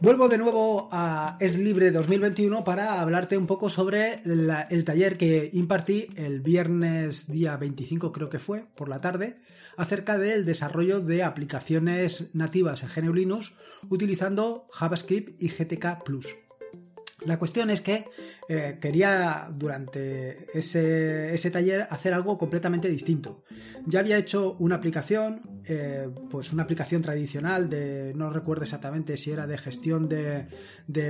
Vuelvo de nuevo a Es Libre 2021 para hablarte un poco sobre el taller que impartí el viernes día 25 creo que fue, por la tarde, acerca del desarrollo de aplicaciones nativas en GNU Linux utilizando JavaScript y GTK ⁇ la cuestión es que eh, quería durante ese, taller hacer algo completamente distinto. Ya había hecho una aplicación, eh, pues una aplicación tradicional de, no recuerdo exactamente si era de gestión de,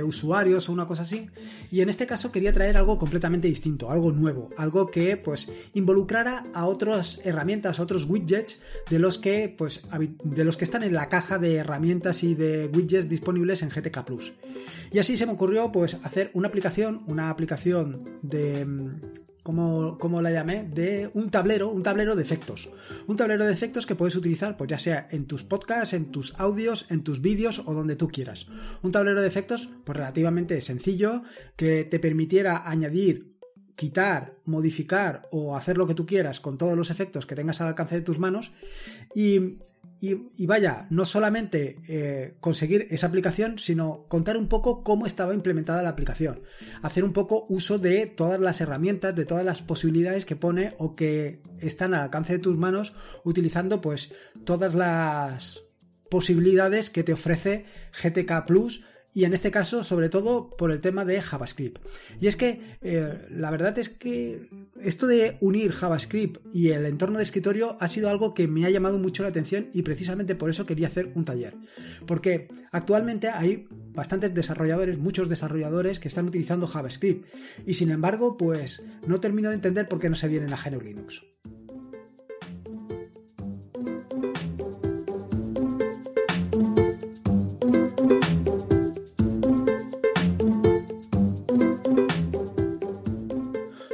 usuarios o una cosa así, y en este caso quería traer algo completamente distinto, algo nuevo, algo que pues involucrara a otras herramientas, a otros widgets de los que pues de los que están en la caja de herramientas y de widgets disponibles en GTK Plus. Y así se me ocurrió pues hacer una aplicación, una aplicación de... Mm, ¿Cómo, la llamé? De un tablero, un tablero de efectos. Un tablero de efectos que puedes utilizar, pues ya sea en tus podcasts, en tus audios, en tus vídeos o donde tú quieras. Un tablero de efectos, pues relativamente sencillo, que te permitiera añadir quitar, modificar o hacer lo que tú quieras con todos los efectos que tengas al alcance de tus manos. Y y, vaya, no solamente eh, conseguir esa aplicación, sino contar un poco cómo estaba implementada la aplicación. Hacer un poco uso de todas las herramientas, de todas las posibilidades que pone o que están al alcance de tus manos, utilizando pues todas las posibilidades que te ofrece GTK Plus y en este caso sobre todo por el tema de JavaScript. Y es que eh, la verdad es que esto de unir JavaScript y el entorno de escritorio ha sido algo que me ha llamado mucho la atención y precisamente por eso quería hacer un taller. Porque actualmente hay bastantes desarrolladores, muchos desarrolladores que están utilizando JavaScript y sin embargo pues no termino de entender por qué no se vienen a GNU Linux.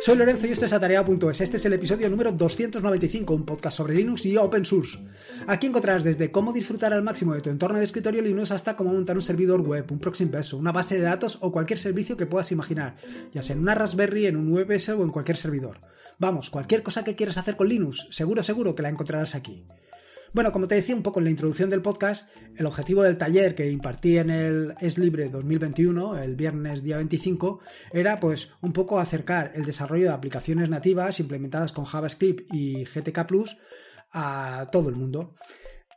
Soy Lorenzo y esto es Atarea.es. Este es el episodio número 295, un podcast sobre Linux y open source. Aquí encontrarás desde cómo disfrutar al máximo de tu entorno de escritorio Linux hasta cómo montar un servidor web, un proxy inverso, una base de datos o cualquier servicio que puedas imaginar, ya sea en una Raspberry, en un VPS o en cualquier servidor. Vamos, cualquier cosa que quieras hacer con Linux, seguro seguro que la encontrarás aquí. Bueno, como te decía un poco en la introducción del podcast, el objetivo del taller que impartí en el Es Libre 2021, el viernes día 25, era pues un poco acercar el desarrollo de aplicaciones nativas implementadas con JavaScript y GTK Plus a todo el mundo.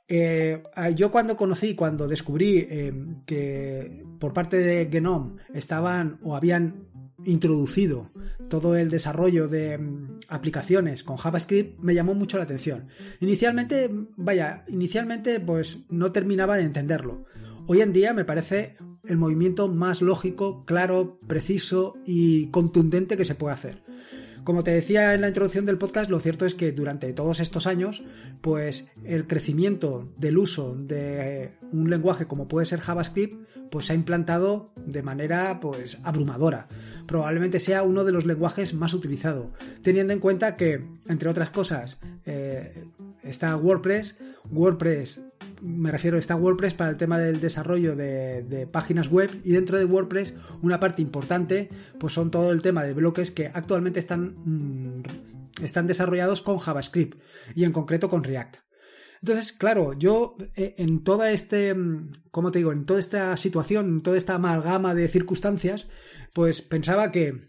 Eh, ah, yo cuando conocí, cuando descubrí eh, que por parte de Genome estaban o habían introducido todo el desarrollo de mm, aplicaciones con JavaScript me llamó mucho la atención. Inicialmente, vaya, inicialmente pues no terminaba de entenderlo. Hoy en día me parece el movimiento más lógico, claro, preciso y contundente que se puede hacer. Como te decía en la introducción del podcast, lo cierto es que durante todos estos años, pues el crecimiento del uso de un lenguaje como puede ser JavaScript, pues se ha implantado de manera pues abrumadora. Probablemente sea uno de los lenguajes más utilizados. teniendo en cuenta que, entre otras cosas, eh, está WordPress, WordPress me refiero, esta WordPress para el tema del desarrollo de, páginas web y dentro de WordPress una parte importante pues son todo el tema de bloques que actualmente están, mm, están desarrollados con JavaScript y en concreto con React. Entonces, claro, yo eh, en toda este, mm, ¿cómo te digo? En toda esta situación, en toda esta amalgama de circunstancias, pues pensaba que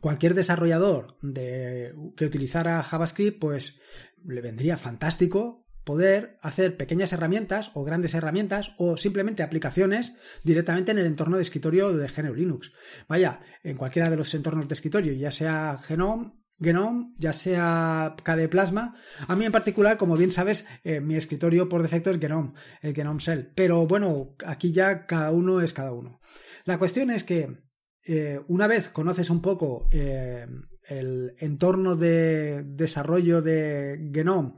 cualquier desarrollador de, que utilizara JavaScript, pues le vendría fantástico poder hacer pequeñas herramientas o grandes herramientas o simplemente aplicaciones directamente en el entorno de escritorio de género Linux. Vaya, en cualquiera de los entornos de escritorio, ya sea Genome, ya sea KDE Plasma. A mí en particular, como bien sabes, eh, mi escritorio por defecto es Genome, el Genome Shell. Pero bueno, aquí ya cada uno es cada uno. La cuestión es que eh, una vez conoces un poco eh, el entorno de desarrollo de Genome,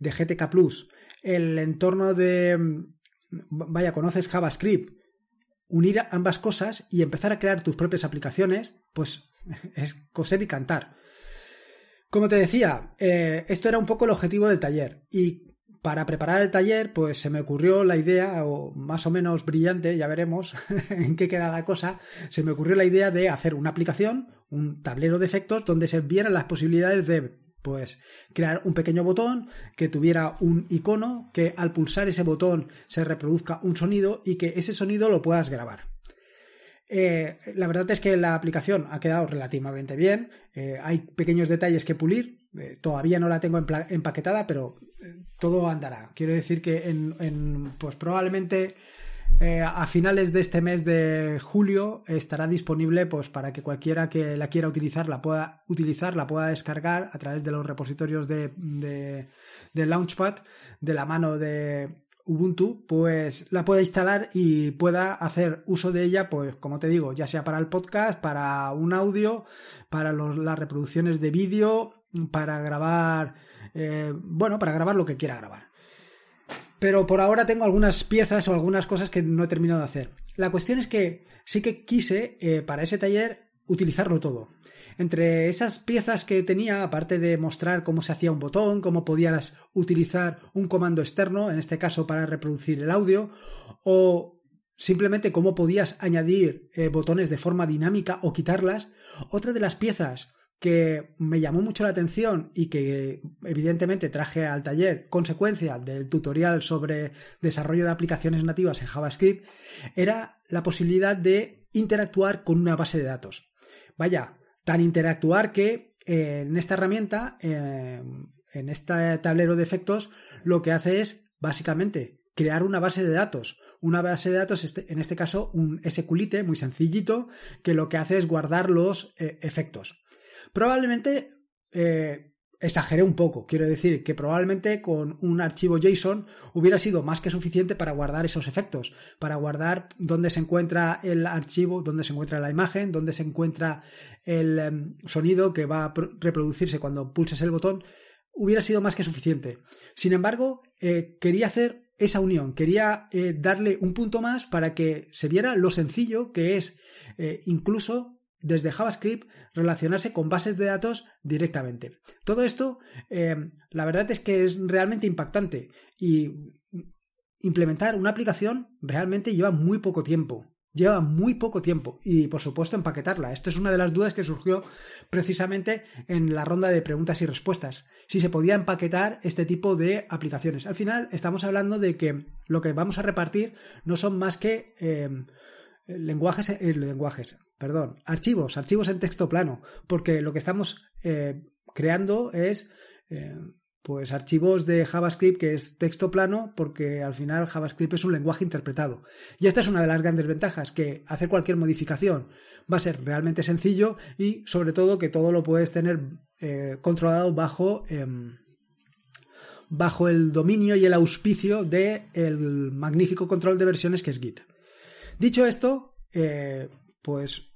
de GTK Plus, el entorno de, vaya, conoces JavaScript, unir ambas cosas y empezar a crear tus propias aplicaciones, pues es coser y cantar. Como te decía, eh, esto era un poco el objetivo del taller y para preparar el taller, pues se me ocurrió la idea, o más o menos brillante, ya veremos en qué queda la cosa, se me ocurrió la idea de hacer una aplicación, un tablero de efectos, donde se vieran las posibilidades de pues crear un pequeño botón que tuviera un icono, que al pulsar ese botón se reproduzca un sonido y que ese sonido lo puedas grabar. Eh, la verdad es que la aplicación ha quedado relativamente bien. Eh, hay pequeños detalles que pulir. Eh, todavía no la tengo empaquetada, pero todo andará. Quiero decir que en pues probablemente eh, a finales de este mes de julio estará disponible pues, para que cualquiera que la quiera utilizar la pueda utilizar, la pueda descargar a través de los repositorios de, Launchpad de la mano de Ubuntu, pues la pueda instalar y pueda hacer uso de ella, pues como te digo, ya sea para el podcast, para un audio, para las reproducciones de vídeo, para grabar, eh, bueno, para grabar lo que quiera grabar pero por ahora tengo algunas piezas o algunas cosas que no he terminado de hacer. La cuestión es que sí que quise eh, para ese taller utilizarlo todo. Entre esas piezas que tenía, aparte de mostrar cómo se hacía un botón, cómo podías utilizar un comando externo, en este caso para reproducir el audio, o simplemente cómo podías añadir eh, botones de forma dinámica o quitarlas, otra de las piezas que me llamó mucho la atención y que evidentemente traje al taller consecuencia del tutorial sobre desarrollo de aplicaciones nativas en JavaScript era la posibilidad de interactuar con una base de datos. Vaya, tan interactuar que en esta herramienta, eh, en este tablero de efectos, lo que hace es básicamente crear una base de datos. Una base de datos, este, en este caso un SQLite muy sencillito, que lo que hace es guardar los eh, efectos. Probablemente eh, exageré un poco, quiero decir que probablemente con un archivo JSON hubiera sido más que suficiente para guardar esos efectos, para guardar dónde se encuentra el archivo, dónde se encuentra la imagen, dónde se encuentra el em, sonido que va a reproducirse cuando pulses el botón, hubiera sido más que suficiente. Sin embargo, eh, quería hacer esa unión, quería eh, darle un punto más para que se viera lo sencillo que es incluso desde JavaScript relacionarse con bases de datos directamente. Todo esto, eh, la verdad es que es realmente impactante y implementar una aplicación realmente lleva muy poco tiempo. Lleva muy poco tiempo y, por supuesto, empaquetarla. Esto es una de las dudas que surgió precisamente en la ronda de preguntas y respuestas. Si se podía empaquetar este tipo de aplicaciones. Al final, estamos hablando de que lo que vamos a repartir no son más que eh, lenguajes, eh, lenguajes, perdón, archivos, archivos en texto plano, porque lo que estamos eh, creando es eh, pues archivos de JavaScript que es texto plano, porque al final JavaScript es un lenguaje interpretado. Y esta es una de las grandes ventajas, que hacer cualquier modificación va a ser realmente sencillo y sobre todo que todo lo puedes tener eh, controlado bajo em, bajo el dominio y el auspicio del magnífico control de versiones que es Git. Dicho esto, pues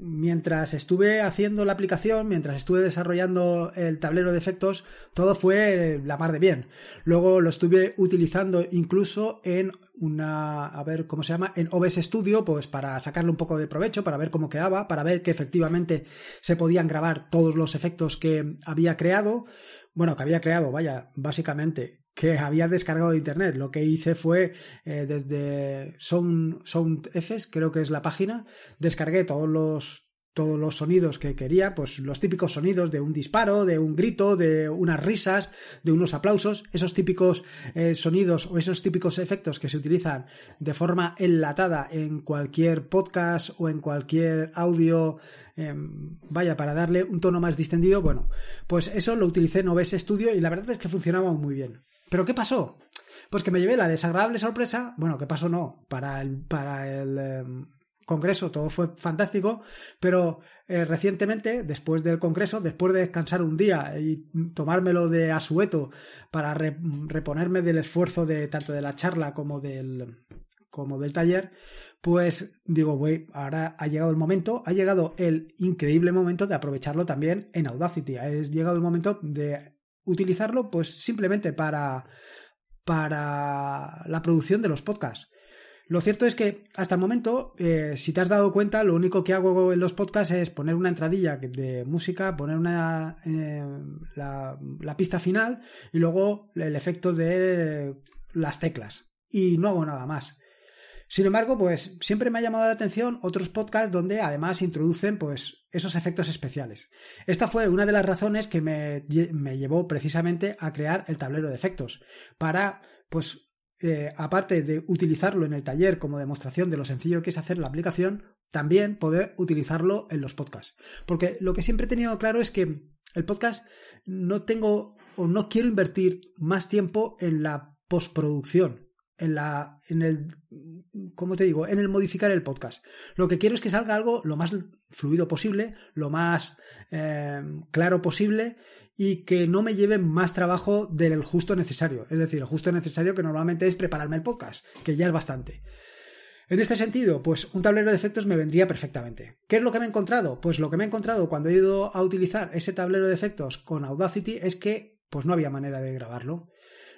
mientras estuve haciendo la aplicación, mientras estuve desarrollando el tablero de efectos, todo fue la mar de bien. Luego lo estuve utilizando incluso en una, a ver cómo se llama, en OBS Studio, pues para sacarle un poco de provecho, para ver cómo quedaba, para ver que efectivamente se podían grabar todos los efectos que había creado bueno, que había creado, vaya, básicamente, que había descargado de internet. Lo que hice fue eh, desde Sound, creo que es la página, descargué todos los todos los sonidos que quería, pues los típicos sonidos de un disparo, de un grito, de unas risas, de unos aplausos, esos típicos eh, sonidos o esos típicos efectos que se utilizan de forma enlatada en cualquier podcast o en cualquier audio, eh, vaya, para darle un tono más distendido, bueno, pues eso lo utilicé en OBS Studio y la verdad es que funcionaba muy bien. ¿Pero qué pasó? Pues que me llevé la desagradable sorpresa, bueno, ¿qué pasó? No, para el, para el em, congreso todo fue fantástico, pero eh, recientemente, después del congreso, después de descansar un día y tomármelo de asueto para reponerme del esfuerzo de tanto de la charla como del, como del taller, pues digo, güey, ahora ha llegado el momento, ha llegado el increíble momento de aprovecharlo también en Audacity, ha llegado el momento de utilizarlo pues simplemente para, para la producción de los podcasts. Lo cierto es que hasta el momento, eh, si te has dado cuenta, lo único que hago en los podcasts es poner una entradilla de música, poner una eh, la, la, pista final y luego el efecto de las teclas. Y no hago nada más. Sin embargo, pues siempre me ha llamado la atención otros podcasts donde además introducen pues esos efectos especiales. Esta fue una de las razones que me, llevó precisamente a crear el tablero de efectos, para, pues, eh, aparte de utilizarlo en el taller como demostración de lo sencillo que es hacer la aplicación, también poder utilizarlo en los podcasts. Porque lo que siempre he tenido claro es que el podcast no tengo o no quiero invertir más tiempo en la postproducción en la en el cómo te digo en el modificar el podcast lo que quiero es que salga algo lo más fluido posible lo más eh, claro posible y que no me lleve más trabajo del justo necesario es decir el justo necesario que normalmente es prepararme el podcast que ya es bastante en este sentido, pues un tablero de efectos me vendría perfectamente. ¿Qué es lo que me he encontrado? Pues lo que me he encontrado cuando he ido a utilizar ese tablero de efectos con Audacity es que pues no había manera de grabarlo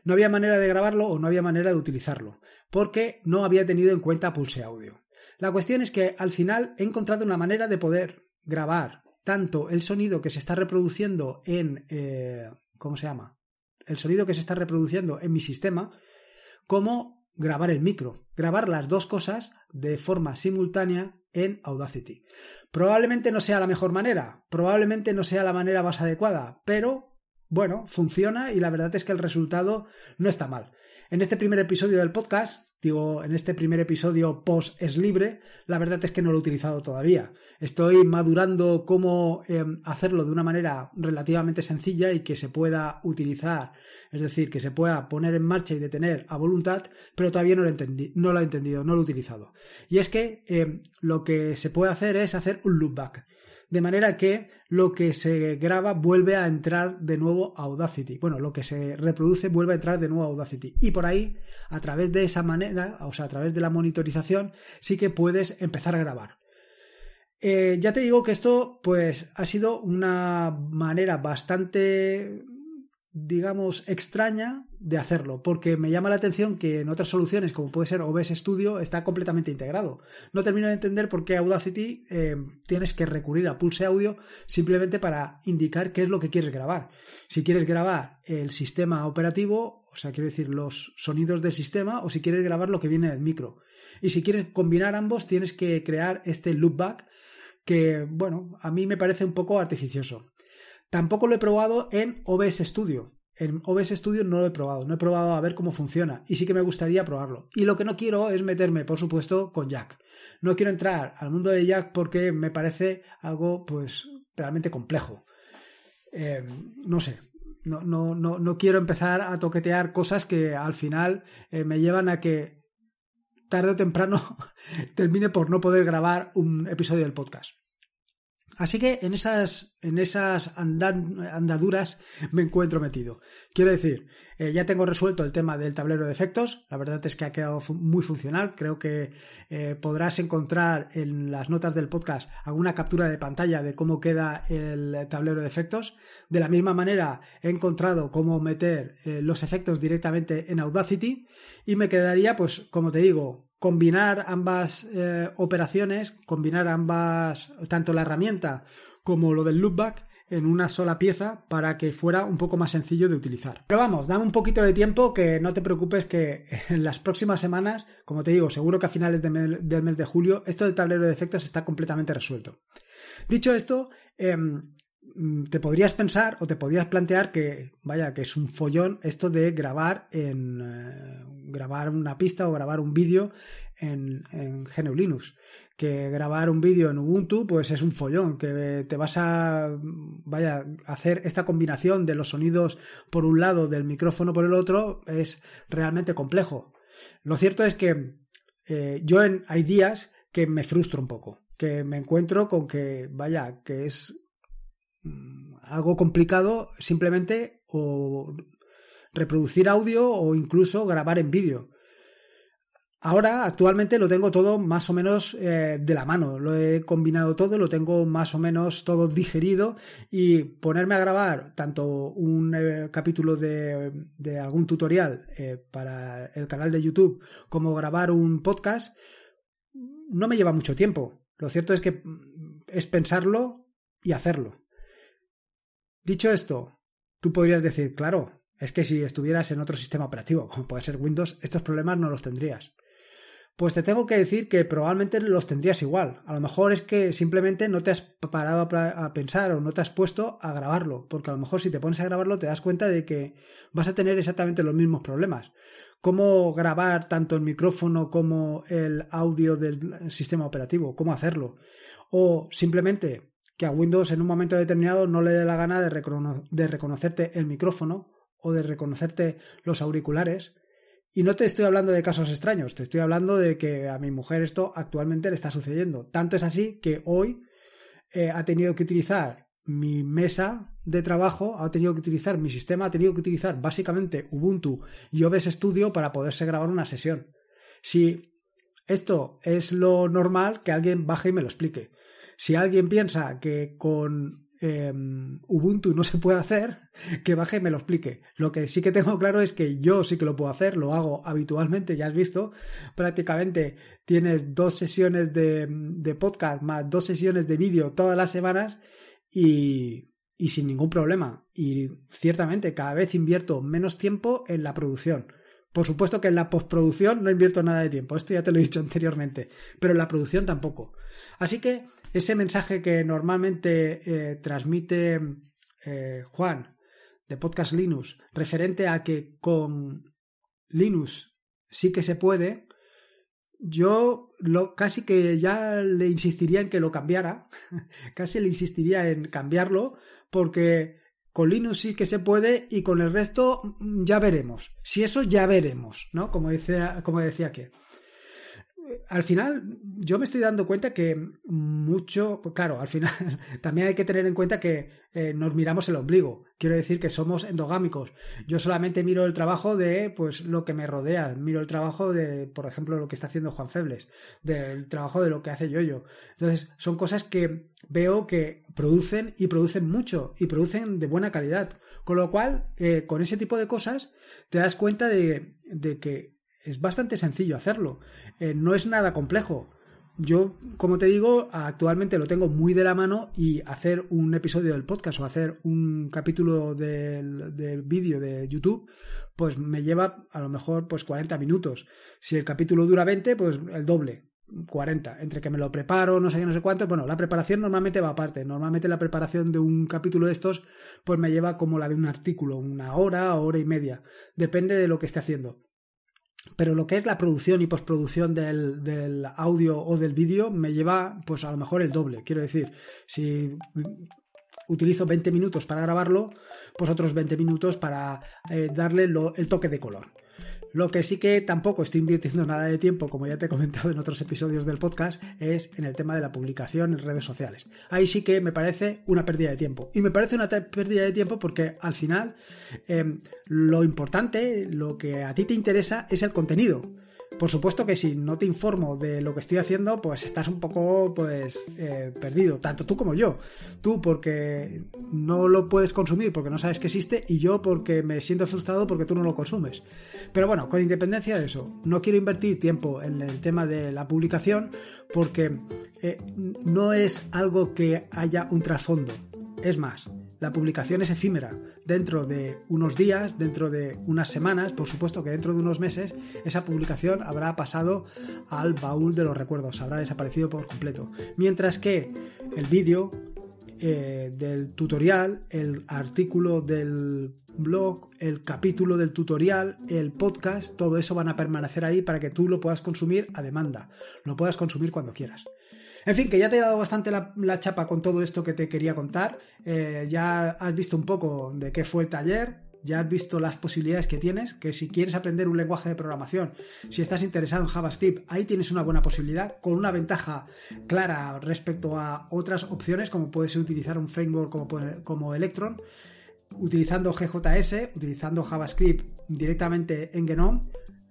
no había manera de grabarlo o no había manera de utilizarlo, porque no había tenido en cuenta Pulse Audio. La cuestión es que al final he encontrado una manera de poder grabar tanto el sonido que se está reproduciendo en... Eh, ¿Cómo se llama? El sonido que se está reproduciendo en mi sistema, como grabar el micro, grabar las dos cosas de forma simultánea en Audacity. Probablemente no sea la mejor manera, probablemente no sea la manera más adecuada, pero bueno, funciona y la verdad es que el resultado no está mal. En este primer episodio del podcast, digo, en este primer episodio post es libre, la verdad es que no lo he utilizado todavía. Estoy madurando cómo em, hacerlo de una manera relativamente sencilla y que se pueda utilizar, es decir, que se pueda poner en marcha y detener a voluntad, pero todavía no lo, he entendido, no lo he utilizado. Y es que em, lo que se puede hacer es hacer un loopback de manera que lo que se graba vuelve a entrar de nuevo a Audacity. Bueno, lo que se reproduce vuelve a entrar de nuevo a Audacity. Y por ahí, a través de esa manera, o sea, a través de la monitorización, sí que puedes empezar a grabar. Eh, ya te digo que esto, pues, ha sido una manera bastante digamos, extraña de hacerlo, porque me llama la atención que en otras soluciones, como puede ser OBS Studio, está completamente integrado. No termino de entender por qué Audacity eh, tienes que recurrir a Pulse Audio simplemente para indicar qué es lo que quieres grabar. Si quieres grabar el sistema operativo, o sea, quiero decir los sonidos del sistema, o si quieres grabar lo que viene del micro. Y si quieres combinar ambos, tienes que crear este loopback que, bueno, a mí me parece un poco artificioso. Tampoco lo he probado en OBS Studio. En OBS Studio no lo he probado, no he probado a ver cómo funciona y sí que me gustaría probarlo. Y lo que no quiero es meterme, por supuesto, con Jack. No quiero entrar al mundo de Jack porque me parece algo, pues, realmente complejo. Em, no sé, no, no, no, quiero empezar a toquetear cosas que al final eh, me llevan a que tarde o temprano termine por no poder grabar un episodio del podcast. Así que en esas, en esas andaduras me encuentro metido. Quiero decir, eh, ya tengo resuelto el tema del tablero de efectos. La verdad es que ha quedado muy funcional. Creo que eh, podrás encontrar en las notas del podcast alguna captura de pantalla de cómo queda el tablero de efectos. De la misma manera, he encontrado cómo meter eh, los efectos directamente en Audacity. Y me quedaría, pues, como te digo, combinar ambas eh, operaciones, combinar ambas, tanto la herramienta como lo del loopback, en una sola pieza para que fuera un poco más sencillo de utilizar. Pero vamos, dame un poquito de tiempo que no te preocupes que en las próximas semanas, como te digo, seguro que a finales del mes de julio, esto del tablero de efectos está completamente resuelto. Dicho esto, em, Mm, te podrías pensar o te podrías plantear que, vaya, que es un follón esto de grabar en eh, grabar una pista o grabar un vídeo en, en GNU Linux. Que grabar un vídeo en Ubuntu, pues es un follón, que te vas a, vaya, hacer esta combinación de los sonidos por un lado, del micrófono por el otro, es realmente complejo. Lo cierto es que eh, yo en, hay días que me frustro un poco, que me encuentro con que, vaya, que es Mm, algo complicado simplemente o reproducir audio o incluso grabar en vídeo. Ahora, actualmente lo tengo todo más o menos eh, de la mano, lo he combinado todo, lo tengo más o menos todo digerido y ponerme a grabar tanto un eh, capítulo de, algún tutorial eh, para el canal de YouTube como grabar un podcast no me lleva mucho tiempo. Lo cierto es que mm, es pensarlo y hacerlo. Dicho esto, tú podrías decir, claro, es que si estuvieras en otro sistema operativo, como puede ser Windows, estos problemas no los tendrías. Pues te tengo que decir que probablemente los tendrías igual. A lo mejor es que simplemente no te has parado a pensar o no te has puesto a grabarlo, porque a lo mejor si te pones a grabarlo te das cuenta de que vas a tener exactamente los mismos problemas. Cómo grabar tanto el micrófono como el audio del sistema operativo, cómo hacerlo. O simplemente que a Windows en un momento determinado no le dé la gana de, de reconocerte el micrófono o de reconocerte los auriculares. Y no te estoy hablando de casos extraños, te estoy hablando de que a mi mujer esto actualmente le está sucediendo. Tanto es así que hoy eh, ha tenido que utilizar mi mesa de trabajo, ha tenido que utilizar mi sistema, ha tenido que utilizar básicamente Ubuntu y OBS Studio para poderse grabar una sesión. Si esto es lo normal, que alguien baje y me lo explique. Si alguien piensa que con em, Ubuntu no se puede hacer, que baje y me lo explique. Lo que sí que tengo claro es que yo sí que lo puedo hacer, lo hago habitualmente, ya has visto. Prácticamente tienes dos sesiones de, podcast más dos sesiones de vídeo todas las semanas y sin ningún problema. Y ciertamente cada vez invierto menos tiempo en la producción. Por supuesto que en la postproducción no invierto nada de tiempo, esto ya te lo he dicho anteriormente, pero en la producción tampoco. Así que ese mensaje que normalmente eh, transmite eh, Juan de Podcast Linux, referente a que con Linux sí que se puede, yo casi que ya le insistiría en que lo cambiara, casi le insistiría en cambiarlo, porque con Linux sí que se puede y con el resto mm, ya veremos. Si eso ya veremos, ¿no? Como, dice, como decía que al final yo me estoy dando cuenta que mucho, pues claro, al final también hay que tener en cuenta que eh, nos miramos el ombligo. Quiero decir que somos endogámicos. Yo solamente miro el trabajo de pues lo que me rodea, miro el trabajo de, por ejemplo, lo que está haciendo Juan Febles, del trabajo de lo que hace Yoyo. Entonces, son cosas que veo que producen y producen mucho y producen de buena calidad. Con lo cual, eh, con ese tipo de cosas, te das cuenta de, de que es bastante sencillo hacerlo. Eh, no es nada complejo. Yo, como te digo, actualmente lo tengo muy de la mano y hacer un episodio del podcast o hacer un capítulo del, vídeo de YouTube, pues me lleva a lo mejor pues 40 minutos. Si el capítulo dura 20, pues el doble, 40, entre que me lo preparo, no sé qué, no sé cuánto. Bueno, la preparación normalmente va aparte. Normalmente la preparación de un capítulo de estos, pues me lleva como la de un artículo, una hora, hora y media. Depende de lo que esté haciendo pero lo que es la producción y postproducción del, audio o del vídeo me lleva pues a lo mejor el doble. Quiero decir, si utilizo 20 minutos para grabarlo, pues otros 20 minutos para eh, darle el toque de color. Lo que sí que tampoco estoy invirtiendo nada de tiempo, como ya te he comentado en otros episodios del podcast, es en el tema de la publicación en redes sociales. Ahí sí que me parece una pérdida de tiempo. Y me parece una pérdida de tiempo porque al final em, lo importante, lo que a ti te interesa es el contenido. Por supuesto que si no te informo de lo que estoy haciendo, pues estás un poco pues eh, perdido, tanto tú como yo. Tú porque no lo puedes consumir porque no sabes que existe y yo porque me siento frustrado porque tú no lo consumes. Pero bueno, con independencia de eso, no quiero invertir tiempo en el tema de la publicación porque eh, no es algo que haya un trasfondo. Es más, la publicación es efímera. Dentro de unos días, dentro de unas semanas, por supuesto que dentro de unos meses, esa publicación habrá pasado al baúl de los recuerdos, habrá desaparecido por completo. Mientras que el vídeo eh, del tutorial, el artículo del blog, el capítulo del tutorial, el podcast, todo eso van a permanecer ahí para que tú lo puedas consumir a demanda, lo puedas consumir cuando quieras. En fin, que ya te he dado bastante la, chapa con todo esto que te quería contar. Eh, ya has visto un poco de qué fue el taller, ya has visto las posibilidades que tienes, que si quieres aprender un lenguaje de programación, si estás interesado en JavaScript, ahí tienes una buena posibilidad, con una ventaja clara respecto a otras opciones, como puede ser utilizar un framework como, como Electron, utilizando GJS, utilizando JavaScript directamente en Gnome,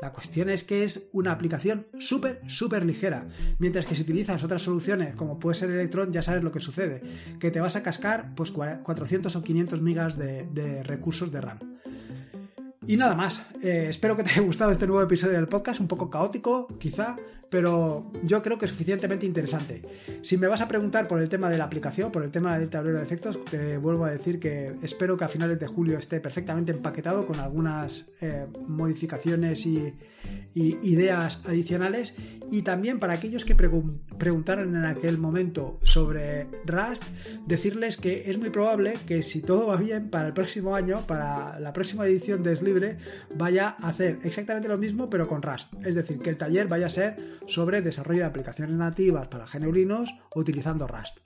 la cuestión es que es una aplicación súper, súper ligera. Mientras que si utilizas otras soluciones, como puede ser Electron, ya sabes lo que sucede. Que te vas a cascar pues 400 o 500 megas de, recursos de RAM. Y nada más, eh, espero que te haya gustado este nuevo episodio del podcast, un poco caótico quizá, pero yo creo que es suficientemente interesante. Si me vas a preguntar por el tema de la aplicación, por el tema del tablero de efectos, te vuelvo a decir que espero que a finales de julio esté perfectamente empaquetado con algunas eh, modificaciones y, ideas adicionales. Y también para aquellos que preguntaron en aquel momento sobre Rust, decirles que es muy probable que si todo va bien para el próximo año, para la próxima edición de Slibre, vaya a hacer exactamente lo mismo pero con Rust. Es decir, que el taller vaya a ser sobre desarrollo de aplicaciones nativas para genebrinos utilizando Rust.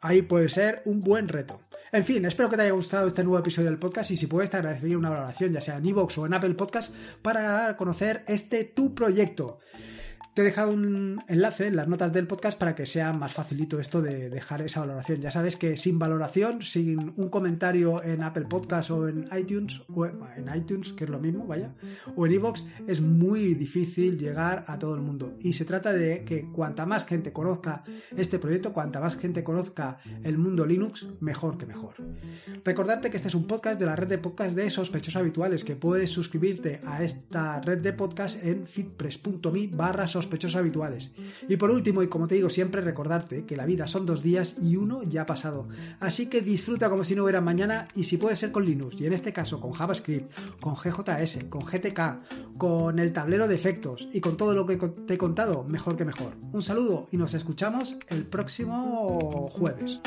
Ahí puede ser un buen reto. En fin, espero que te haya gustado este nuevo episodio del podcast y si puedes te agradecería una valoración ya sea en iVoox o en Apple Podcast para dar a conocer este tu proyecto. Te he dejado un enlace en las notas del podcast para que sea más facilito esto de dejar esa valoración. Ya sabes que sin valoración, sin un comentario en Apple Podcast o en iTunes, o en iTunes, que es lo mismo, vaya, o en iVoox, es muy difícil llegar a todo el mundo. Y se trata de que cuanta más gente conozca este proyecto, cuanta más gente conozca el mundo Linux, mejor que mejor. Recordarte que este es un podcast de la red de podcast de sospechosos habituales, que puedes suscribirte a esta red de podcast en fitpress.me barra pechos habituales. Y por último, y como te digo siempre, recordarte que la vida son dos días y uno ya ha pasado. Así que disfruta como si no hubiera mañana y si puede ser con Linux, y en este caso con JavaScript, con GJS, con GTK, con el tablero de efectos y con todo lo que te he contado, mejor que mejor. Un saludo y nos escuchamos el próximo jueves.